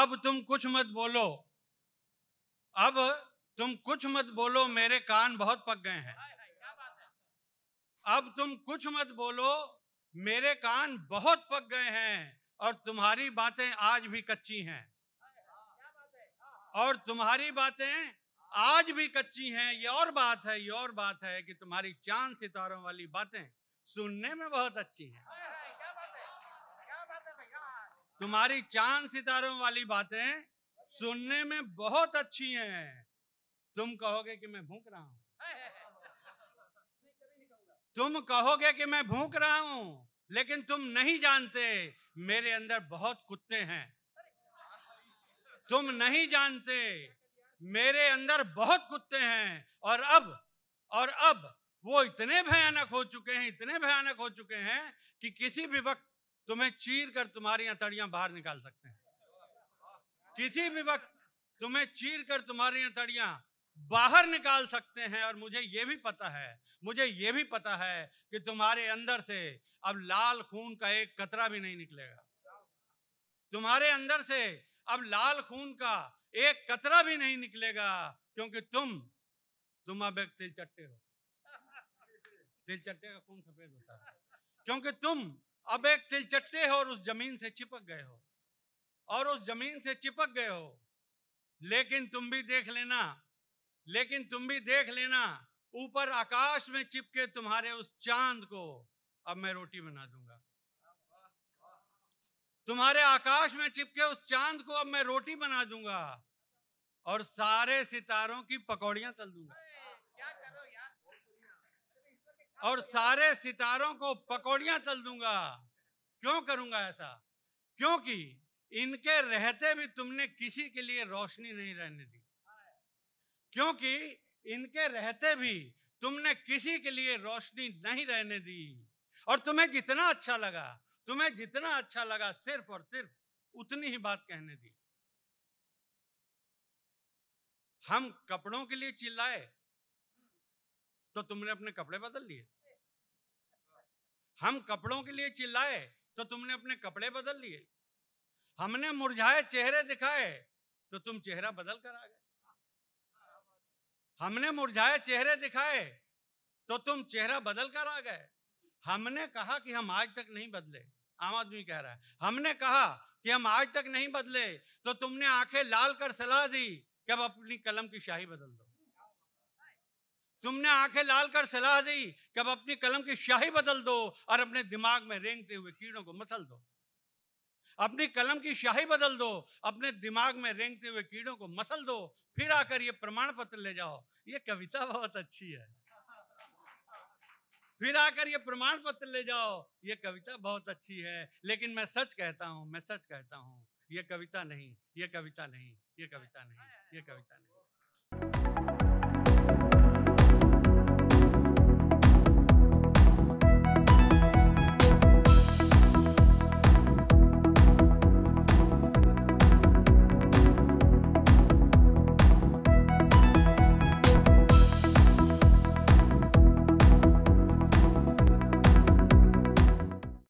अब तुम कुछ मत बोलो अब तुम कुछ मत बोलो मेरे कान बहुत पक गए हैं अब तुम कुछ मत बोलो मेरे कान बहुत पक गए हैं और तुम्हारी बातें आज भी कच्ची हैं हाँ, हाँ। और तुम्हारी बातें आज भी कच्ची हैं ये और बात है ये और बात है कि तुम्हारी चांद सितारों वाली बातें सुनने में बहुत अच्छी हैं तुम्हारी चांद सितारों वाली बातें सुनने में बहुत अच्छी हैं तुम कहोगे कि मैं भूख रहा हूं तुम कहोगे कि मैं भूख रहा हूं लेकिन तुम नहीं जानते मेरे अंदर बहुत कुत्ते हैं तुम नहीं जानते मेरे अंदर बहुत कुत्ते हैं और अब और अब वो इतने भयानक हो चुके हैं इतने भयानक हो चुके हैं कि किसी भी वक्त तुम्हें तो चीर कर तुम्हारी हथड़ियां बाहर निकाल सकते हैं किसी भी वक्त तुम्हें तो चीर कर तुम्हारी हथड़ियां बाहर निकाल सकते हैं और मुझे ये भी पता है मुझे ये भी पता है कि तुम्हारे अंदर से अब लाल खून का एक कतरा भी नहीं निकलेगा तुम्हारे अंदर से अब लाल खून का एक कतरा भी नहीं निकलेगा क्योंकि तुम तुम अब एक तिल चट्टे हो तिल चट्टे का खून सफेद होता है क्योंकि तुम अब एक तिलचट्टे हो और उस जमीन से चिपक गए हो और उस जमीन से चिपक गए हो लेकिन तुम भी देख लेना लेकिन तुम भी देख लेना ऊपर आकाश में चिपके तुम्हारे उस चांद को अब मैं रोटी बना दूंगा तुम्हारे आकाश में चिपके उस चांद को अब मैं रोटी बना दूंगा और सारे सितारों की पकौड़ियां तल दूंगा और सारे सितारों को पकौड़ियां चल दूंगा क्यों करूंगा ऐसा क्योंकि इनके रहते भी तुमने किसी के लिए रोशनी नहीं रहने दी क्योंकि इनके रहते भी तुमने किसी के लिए रोशनी नहीं रहने दी और तुम्हें जितना अच्छा लगा तुम्हें जितना अच्छा लगा सिर्फ और सिर्फ उतनी ही बात कहने दी हम कपड़ों के लिए चिल्लाए तो तुमने अपने कपड़े बदल लिए हम कपड़ों के लिए चिल्लाए तो तुमने अपने कपड़े बदल लिए हमने मुरझाए चेहरे दिखाए तो तुम चेहरा बदल कर आ गए हमने मुरझाए चेहरे दिखाए तो तुम चेहरा बदल कर आ गए हमने कहा कि हम आज तक नहीं बदले आम आदमी कह रहा है हमने कहा कि हम आज तक नहीं बदले तो तुमने आंखें लाल कर सलाह दी कि अब अपनी कलम की शाही बदल दो तुमने आंखें लाल कर सलाह दी कि अब अपनी कलम की शाही बदल दो और अपने दिमाग में रेंगते हुए कीड़ों को मसल दो अपनी कलम की शाही बदल दो अपने दिमाग में रेंगते हुए कीड़ों को मसल दो फिर आकर ये प्रमाण पत्र ले जाओ ये कविता बहुत अच्छी है फिर आकर ये प्रमाण पत्र ले जाओ ये कविता बहुत अच्छी है लेकिन मैं सच कहता हूँ मैं सच कहता हूँ ये कविता नहीं ये कविता नहीं ये कविता नहीं ये कविता नहीं